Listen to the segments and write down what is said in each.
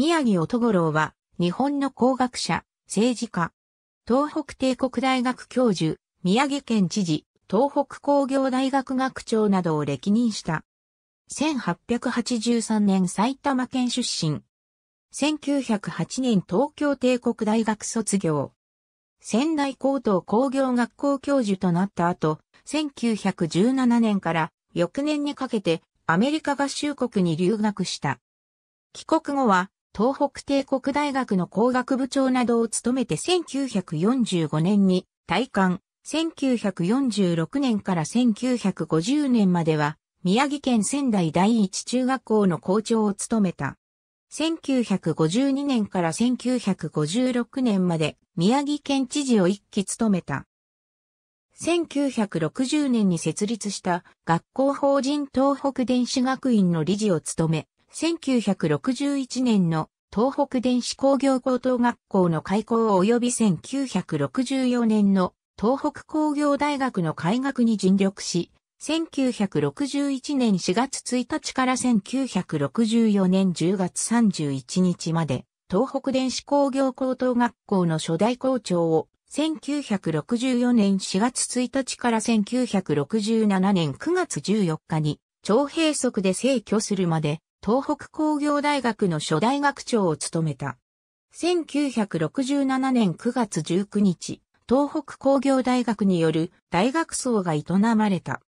宮城乙五郎は、日本の工学者、政治家、東北帝国大学教授、宮城県知事、東北工業大学学長などを歴任した。1883年埼玉県出身。1908年東京帝国大学卒業。仙台高等工業学校教授となった後、1917年から翌年にかけてアメリカ合衆国に留学した。帰国後は東北帝国大学の工学部長などを務めて1945年に退官、1946年から1950年までは宮城県仙台第一中学校の校長を務めた。1952年から1956年まで宮城県知事を一期務めた。1960年に設立した学校法人東北電子学院の理事を務め、1961年の東北電子工業高等学校の開校及び1964年の東北工業大学の開学に尽力し、1961年4月1日から1964年10月31日まで、東北電子工業高等学校の初代校長を、1964年4月1日から1967年9月14日に、超閉塞で逝去するまで、東北工業大学の初代学長を務めた。1967年9月19日、東北工業大学による大学層が営まれた。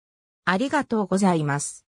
ありがとうございます。